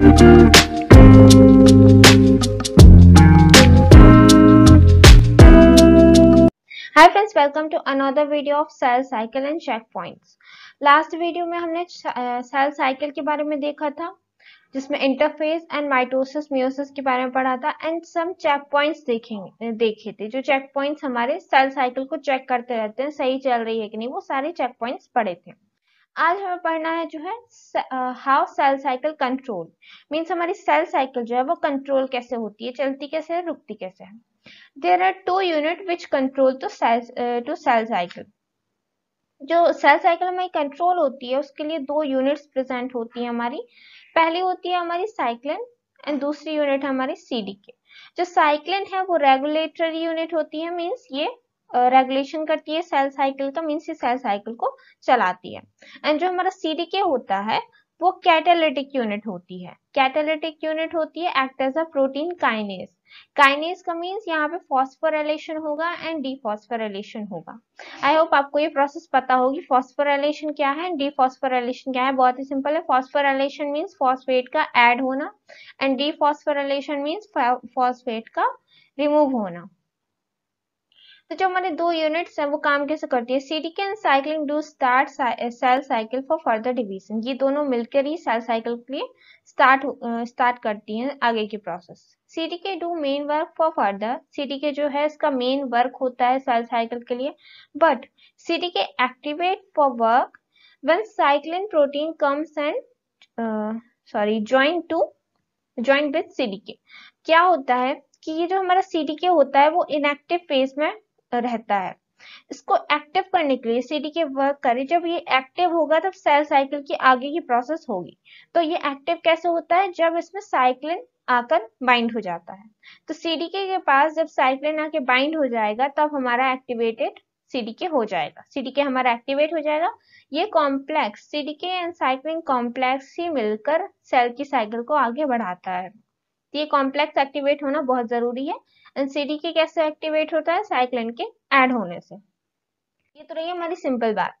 Hi friends welcome to another video of sale cycle and check points last video में हमने cell cycle के बारे में देखा था जिसमें इंटरफेस एंड माइटोसिस मियोसिस के बारे में पढ़ा था एंड सम चेक पॉइंट्स देखेंगे देखे थे जो चेक पॉइंट्स हमारे सेल साइकिल को चेक करते रहते हैं सही चल रही है कि नहीं वो सारे चेक पॉइंट्स पढ़े थे आज हमें पढ़ना है जो है how sale cycle control means हमारी सेल साइकिल जो है वो कंट्रोल कैसे होती है चलती कैसे है रुकती कैसे है there are two unit which control to sale to sale cycle जो सेल साइकिल हमारी कंट्रोल होती है उसके लिए दो यूनिट्स प्रेजेंट होती है हमारी पहली होती है हमारी साइक्लिन एंड दूसरी यूनिट हमारी सीडी के जो साइक्लिन है वो रेगुलेटरी यूनिट होती है मींस ये रेगुलेशन करती है सेल साइकिल का मीन्स सेल साइकिल को चलाती है एंड जो हमारा सीडीके होता है वो कैटेलिटिक यूनिट होती है कैटेलिटिक यूनिट होती है act as a protein kinase kinase का मीन्स यहाँ पे फॉस्फोरेशन होगा एंड डीफॉस्फोरेशन होगा आई होप आपको ये प्रोसेस पता होगी फॉस्फोरेशन क्या है एंड डीफॉस्फोरेशन क्या है बहुत ही सिंपल है फॉस्फोरेशन मीन्स फॉस्फेट का एड होना एंड डीफॉस्फोरेशन मीन्स फॉस्फेट का रिमूव होना तो जो हमारे दो यूनिट्स हैं वो काम कैसे करती है CDK and cyclin do start cell cycle for further division ये दोनों मिलकर ही सेल साइकिल के लिए स्टार्ट स्टार्ट uh, करती हैं आगे की process CDK do main work for further CDK जो है इसका मेन वर्क होता है सेल साइकिल के लिए but CDK activate for work when cyclin protein comes and sorry join to to join CDK क्या होता है कि ये जो हमारा सीडीके होता है वो इनएक्टिव फेज में तो रहता है इसको एक्टिव करने के लिए सीडी के वर्क करें जब ये एक्टिव होगा तब सेल साइकिल की आगे की प्रोसेस होगी तो ये एक्टिव कैसे होता है जब इसमें साइक्लिन आकर बाइंड हो जाता है तो सीडीके के पास जब साइक्लिन आके बाइंड हो जाएगा तब हमारा एक्टिवेटेड सीडीके हो जाएगा सीडीके हमारा एक्टिवेट हो जाएगा ये complex CDK and cyclin complex ही मिलकर सेल की साइकिल को आगे बढ़ाता है तो ये कॉम्प्लेक्स एक्टिवेट होना बहुत जरूरी है के कैसे एक्टिवेट होता है साइक्लिन के ऐड होने से ये तो रही हमारी सिंपल बात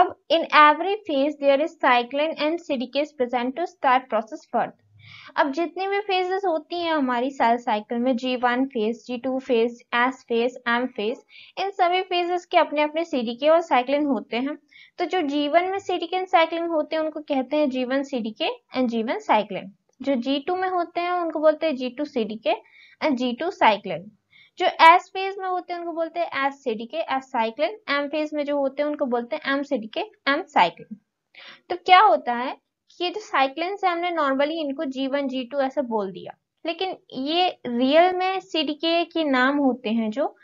अब in every phase there is cyclin and CDKs present to start process further अब जितनी भी फेजेस होती हैं हमारी सेल साइकिल में G one phase G two phase S phase M phase इन सभी फेजेस के अपने अपने सीडीके और साइक्लिन होते हैं तो जो जीवन में सीडीके एंड साइक्लिन होते हैं उनको कहते हैं जीवन सीडीके एंड जीवन साइक्लिन जो G2 में होते हैं उनको बोलते हैं G two C D K and G two cyclin जो एस फेज में होते हैं उनको बोलते हैं एस के एस साइक्लिन एम फेज में जो होते हैं उनको बोलते हैं एम के एम साइक्लिन तो क्या होता है कि ये जो साइक्लिन है हमने नॉर्मली इनको जी वन जी टू ऐसा बोल दिया लेकिन ये रियल में सीडीके के नाम होते हैं जो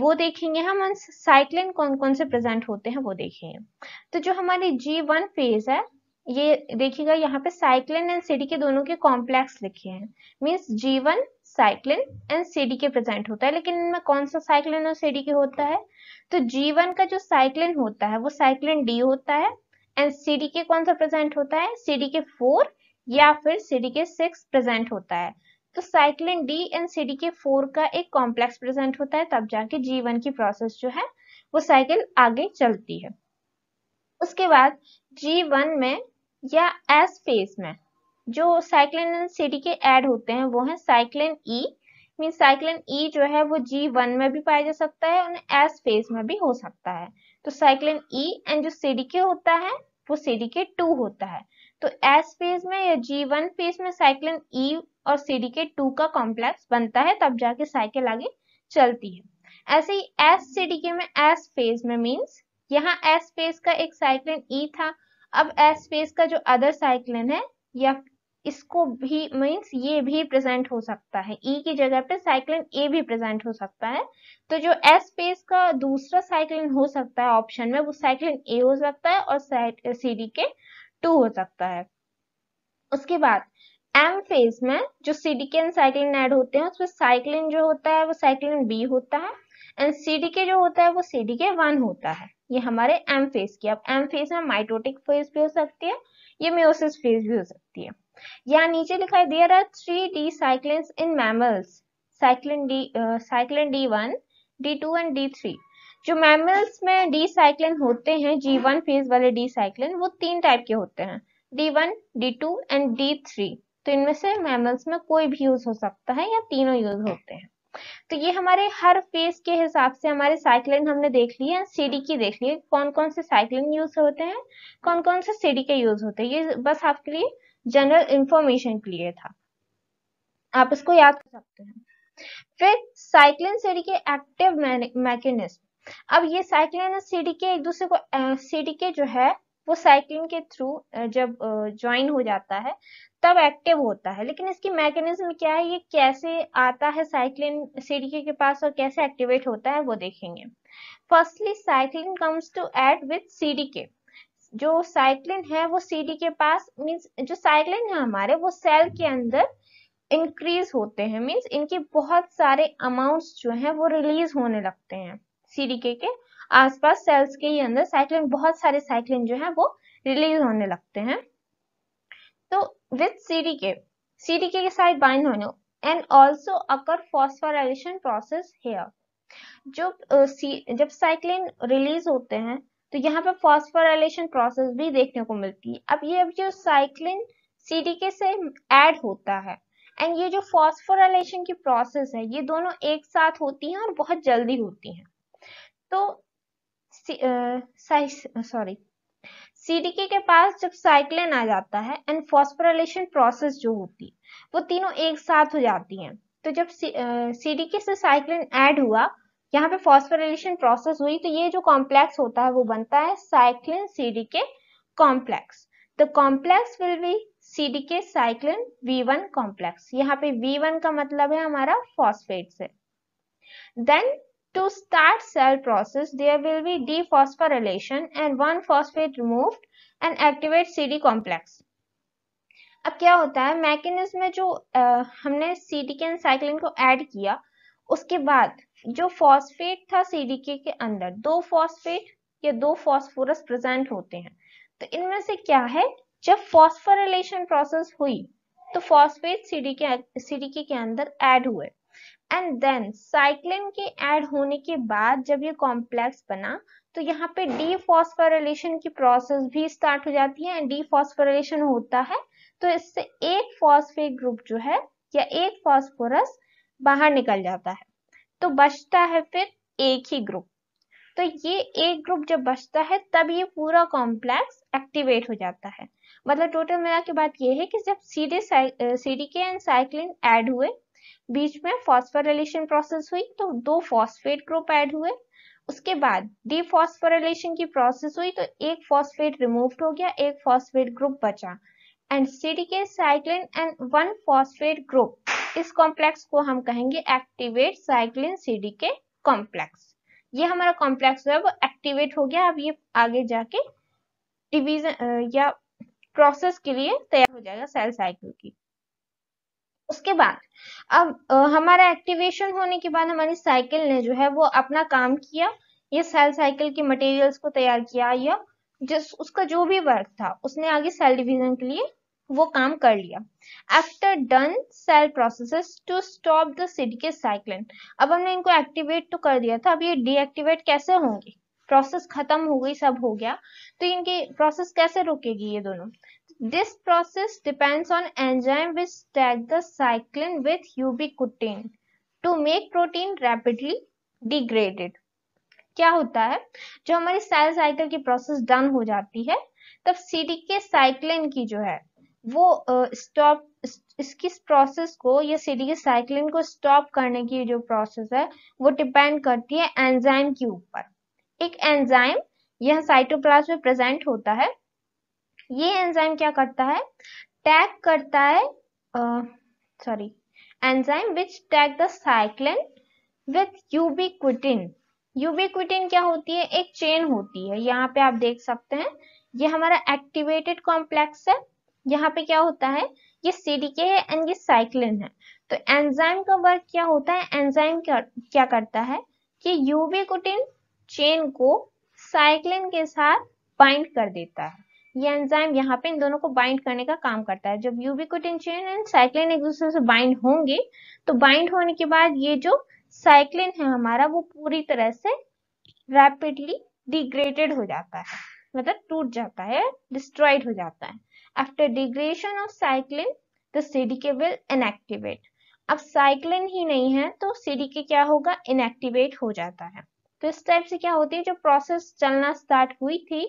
वो देखेंगे हम साइक्लिन कौन कौन से प्रेजेंट होते हैं वो देखेंगे तो जो हमारी जी वन फेज है ये देखिएगा यहाँ पे साइक्लिन एंड सीडी के दोनों के कॉम्प्लेक्स लिखे हैं means G one cyclin and CDK present होता है लेकिन इनमें कौन सा साइक्लिन और सीडी के होता है तो जीवन का जो साइक्लिन होता है वो साइक्लिन डी होता है एंड सीडी के कौन सा प्रेजेंट होता है सीडी के फोर या फिर सीडी के सिक्स प्रेजेंट होता है तो cyclin D and CDK four का एक कॉम्प्लेक्स प्रेजेंट होता है तब जाके जीवन की प्रोसेस जो है वो साइकिल आगे चलती है उसके बाद जी वन में या एस फेज में जो साइक्लिन एन सी के ऐड होते हैं वो है cyclin E mean cyclin E जो है वो जी वन में भी पाया जा सकता है और एस फेज में भी हो सकता है तो साइक्लिन ई एंड जो सीडी के होता है वो सीडी के टू होता है तो एस फेज में या जी वन फेज में साइक्लिन ई e और सीडी के टू का कॉम्प्लेक्स बनता है तब जाके साइकिल आगे चलती है ऐसे ही एस सीडी के में एस फेज में मीन्स यहाँ एस फेस का एक साइक्लिन ई e था अब एस फेस का जो अदर साइक्लिन है या इसको भी मीन्स ये भी प्रेजेंट हो सकता है ई e की जगह पे साइक्लिन ए भी प्रेजेंट हो सकता है तो जो एस फेस का दूसरा साइक्लिन हो सकता है ऑप्शन में वो साइक्लिन ए हो सकता है और सी डी के टू हो सकता है उसके बाद एम फेज में जो सीडिकेन साइक्लिन ऐड होते हैं उसमें साइक्लिन जो होता है वो साइक्लिन बी होता है एंड सी के जो होता है वो सी के वन होता है ये हमारे एम फेज की अब एम फेज में माइटोटिक फेज भी हो सकती है ये म्योसिस फेज भी हो सकती है यहाँ नीचे लिखा है there are three D cyclin in mammals cyclin D cyclin D one D two and D three जो मैमल्स में डी साइक्लिन होते हैं जी वन फेज वाले डी साइक्लिन वो तीन टाइप के होते हैं D one D two and D three तो इनमें से मैमल्स में कोई भी यूज हो सकता है या तीनों यूज होते हैं तो ये हमारे हर फेज के हिसाब से हमारे साइक्लिन हमने देख ली है सीडी की देख ली है कौन कौन से साइक्लिन यूज होते हैं कौन कौन से सीडी के यूज होते हैं ये बस आपके लिए जनरल इंफॉर्मेशन के लिए था आप इसको याद कर सकते हैं फिर cyclin CDK active mechanism अब ये साइक्लिन सीडी के एक दूसरे को सीडी के जो है वो साइक्लिन के थ्रू जब ज्वाइन हो जाता है तब एक्टिव होता है लेकिन इसकी मैकेनिज्म क्या है ये कैसे आता है साइक्लिन सीडीके के पास और कैसे एक्टिवेट होता है वो देखेंगे firstly cyclin comes to add with CDK जो साइक्लिन है वो सीडी के पास मीन्स जो साइक्लिन है हमारे वो सेल के अंदर इंक्रीज होते हैं मीन्स इनके बहुत सारे अमाउंट्स जो हैं वो रिलीज होने लगते हैं सीडीके के आसपास सेल्स के ही अंदर साइक्लिन बहुत सारे साइक्लिन जो है वो रिलीज होने लगते हैं तो विथ सीडीके सीडीके के साथ बाइंड होने and also occur phosphorylation process here जो जब साइक्लिन रिलीज होते हैं तो यहाँ पर फॉस्फोराइलेशन प्रोसेस भी देखने को मिलती है अब ये अब जो साइक्लिन सीडीके से ऐड होता है एंड ये जो फॉस्फोराइलेशन की प्रोसेस है ये दोनों एक साथ होती हैं और बहुत जल्दी होती हैं तो सॉरी सीडीके के पास जब साइक्लिन आ जाता है एंड फॉस्फोरेशन प्रोसेस जो होती है वो तीनों एक साथ हो जाती हैं तो जब सीडीके से साइक्लिन ऐड हुआ यहाँ पे फॉस्फोरेशन प्रोसेस हुई तो ये जो कॉम्प्लेक्स होता है वो बनता है cyclin CDK complex the complex will be CDK cyclin V1 complex यहाँ पे V1 का मतलब है हमारा फॉस्फेट से then To start cell process, there will be dephosphorylation and one phosphate removed and activate CD complex. अब क्या होता है मैकेनिज्म में जो आ, हमने सीडी के को ऐड किया उसके बाद जो फॉस्फेट था सीडीके के अंदर दो फॉस्फेट या दो फॉस्फोरस प्रेजेंट होते हैं तो इनमें से क्या है जब फॉस्फोरिलेशन प्रोसेस हुई तो फॉस्फेट सीडीके सीडीके के अंदर ऐड हुए एंड देन साइक्लिन के ऐड होने के बाद जब ये कॉम्प्लेक्स बना तो यहाँ पे डीफॉस्फोरिलेशन की प्रोसेस भी स्टार्ट हो जाती है एंड डीफॉस्फोरिलेशन होता है तो इससे एक फॉस्फेट ग्रुप जो है या एक फॉस्फोरस बाहर निकल जाता है तो बचता है फिर एक ही ग्रुप तो ये एक ग्रुप जब बचता है तब ये पूरा कॉम्प्लेक्स एक्टिवेट हो जाता है मतलब टोटल मिला के बात ये है कि जब CD CDK and cyclin add हुए बीच में फॉस्फोरिलेशन प्रोसेस हुई तो दो फॉस्फेट ग्रुप ऐड हुए उसके बाद डिफॉस्फोरिलेशन की प्रोसेस हुई तो एक फॉस्फेट रिमूव्ड हो गया एक फॉस्फेट ग्रुप बचा and CDK cyclin and one phosphate group इस कॉम्प्लेक्स को हम कहेंगे एक्टिवेट साइक्लिन सीडीके कॉम्प्लेक्स ये हमारा कॉम्प्लेक्स जो है वो एक्टिवेट हो गया अब ये आगे जाके डिवीजन या प्रोसेस के लिए तैयार हो जाएगा सेल साइकिल की उसके बाद अब हमारा एक्टिवेशन होने के बाद हमारी साइकिल ने जो है वो अपना काम किया ये सेल साइकिल के मटेरियल्स को तैयार किया या जिस उसका जो भी वर्क था उसने आगे सेल डिवीजन के लिए वो काम कर लिया after done cell process to stop the CDK cyclin अब हमने इनको एक्टिवेट तो कर दिया था अब ये डीएक्टिवेट कैसे होंगे प्रोसेस खत्म हो गई सब हो गया तो इनकी प्रोसेस कैसे रुकेगी ये दोनों This process depends on enzyme which tag the cyclin with ubiquitin to make protein rapidly degraded. क्या होता है जो हमारी सेल साइकिल की प्रोसेस डन हो जाती है तब सीडी के साइक्लिन की जो है वो स्टॉप uh, इसकी प्रोसेस को या सीडी के साइक्लिन को स्टॉप करने की जो प्रोसेस है वो डिपेंड करती है एंजाइम के ऊपर एक एंजाइम यह साइटोप्लाज्म में प्रेजेंट होता है ये एंजाइम क्या करता है टैग करता है sorry enzyme which tag the cyclin with ubiquitin ubiquitin क्या होती है एक चेन होती है यहाँ पे आप देख सकते हैं ये हमारा एक्टिवेटेड कॉम्प्लेक्स है यहाँ पे क्या होता है ये सीडीके है एंड ये साइक्लिन है तो एंजाइम का वर्क क्या होता है एंजाइम क्या करता है कि यूबिक्विटिन चेन को साइक्लिन के साथ बाइंड कर देता है ये एंजाइम यहाँ पे इन दोनों को बाइंड करने का काम करता है जब यूबिकुटेंशिन एंड साइक्लिन एक दूसरे से बाइंड होंगे तो बाइंड होने के बाद ये जो साइक्लिन है हमारा वो पूरी तरह से रैपिडली डिग्रेडेड हो जाता है मतलब टूट जाता है डिस्ट्रॉयड हो जाता है after degradation of cyclin the CDK will inactivate अब साइक्लिन ही नहीं है तो सीडीके क्या होगा इनएक्टिवेट हो जाता है तो इस टाइप से क्या होती है जो प्रोसेस चलना स्टार्ट हुई थी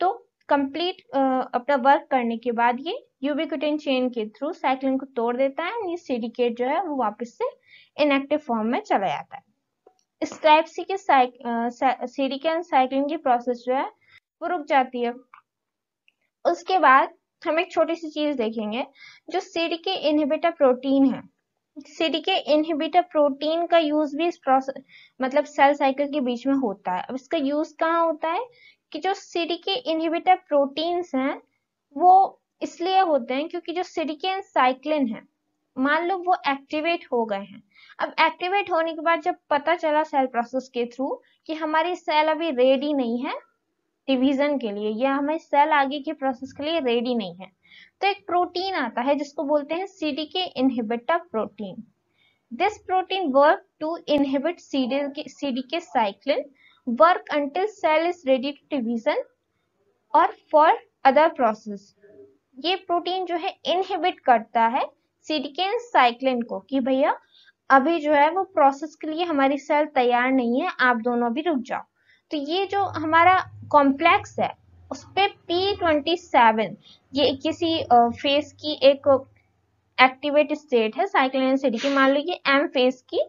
तो कंप्लीट uh, अपना वर्क करने के बाद ये यूबिकुटिन चेन के थ्रू साइक्लिन को तोड़ देता है ये सिडिकेट जो है वो वापस से इनएक्टिव फॉर्म में चला जाता है इस टाइप सी के सीडिकन साइक्लिन uh, की प्रोसेस जो है वो रुक जाती है उसके बाद हम एक छोटी सी चीज देखेंगे जो सीडीके इनहिबिटर प्रोटीन है सीडीके इनहिबिटर प्रोटीन का यूज भी इस प्रोसेस मतलब सेल साइकिल के बीच में होता है अब इसका यूज कहाँ होता है कि जो के इनहिबिटर प्रोटीन्स हैं वो इसलिए होते हैं क्योंकि जो सिडिके साइक्लिन है मान लो वो एक्टिवेट हो गए हैं अब एक्टिवेट होने के बाद जब पता चला सेल प्रोसेस के थ्रू कि हमारी सेल अभी रेडी नहीं है डिवीजन के लिए या हमारी सेल आगे के प्रोसेस के लिए रेडी नहीं है तो एक प्रोटीन आता है जिसको बोलते हैं CDK inhibitor protein this protein work to inhibit CDK cyclin work until cell is ready to division और for other process ये प्रोटीन जो है इनहिबिट करता है सिडिकेन साइक्लिन को कि भैया अभी जो है वो प्रोसेस के लिए हमारी सेल तैयार नहीं है आप दोनों भी रुक जाओ तो ये जो हमारा कॉम्प्लेक्स है उस पर पी ट्वेंटी सेवन ये किसी फेस की एक एक्टिवेट स्टेट है साइक्लिन सीडी की मान लो ये एम फेस की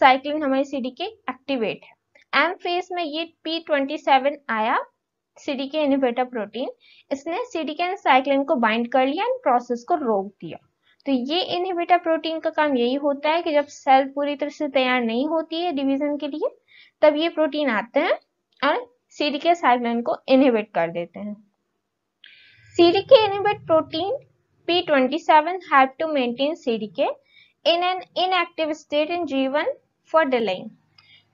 साइक्लिन हमारी सीडी के एक्टिवेट है एम फेज में ये पी ट्वेंटी सेवन आया सीडी के इनिबेटर प्रोटीन इसने सीडी के साइक्लिन को बाइंड कर लिया एंड प्रोसेस को रोक दिया तो ये इनहिबिटर प्रोटीन का काम यही होता है कि जब सेल पूरी तरह से तैयार नहीं होती है डिवीजन के लिए तब ये प्रोटीन आते हैं और सीडी के साइक्लिन को इनहिबिट कर देते हैं CDK inhibit protein P twenty seven have to maintain CDK in an inactive state in G1 for delaying.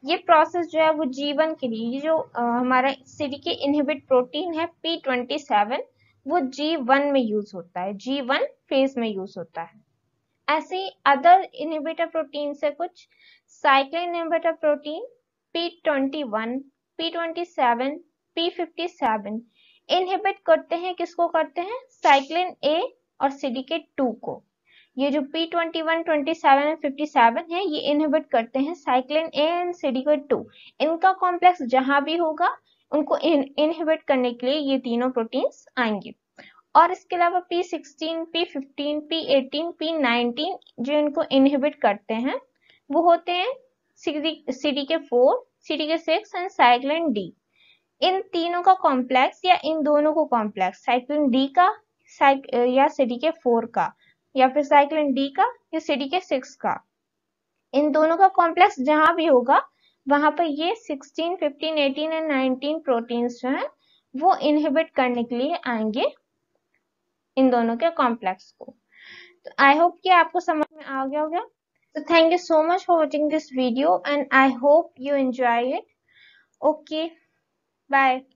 ये प्रोसेस जो है वो जीवन के लिए ये जो आ, हमारा सिरी के इनहिबिट प्रोटीन है पी ट्वेंटी सेवन वो जी वन में यूज होता है जी वन फेज में यूज होता है ऐसे ही अदर इनहिबिटर प्रोटीन से कुछ cycle inhibitor protein P twenty one P twenty seven P fifty seven inhibit करते हैं किसको करते हैं साइक्लिन ए और सिडिकेट टू को ये जो P twenty one twenty seven and fifty seven है ये इनहिबिट करते हैं cyclin A and CDK two इनका कॉम्प्लेक्स जहां भी होगा उनको इनहिबिट करने के लिए ये तीनों प्रोटीन्स आएंगे और इसके अलावा P sixteen P fifteen P eighteen P nineteen जो इनको इनहिबिट करते हैं वो होते हैं CDK four CDK six and cyclin D इन तीनों का कॉम्प्लेक्स या इन दोनों को कॉम्प्लेक्स साइक्लिन डी का या सीडी के फोर का या फिर साइक्लिन डी का या सी डी के सिक्स का इन दोनों का कॉम्प्लेक्स जहां भी होगा वहां पर ये 16, 15, 18 एंड 19 प्रोटीन्स जो हैं वो इनहिबिट करने के लिए आएंगे इन दोनों के कॉम्प्लेक्स को तो आई होप कि आपको समझ में आ गया होगा तो thank you so much for watching this video and I hope you enjoy it okay bye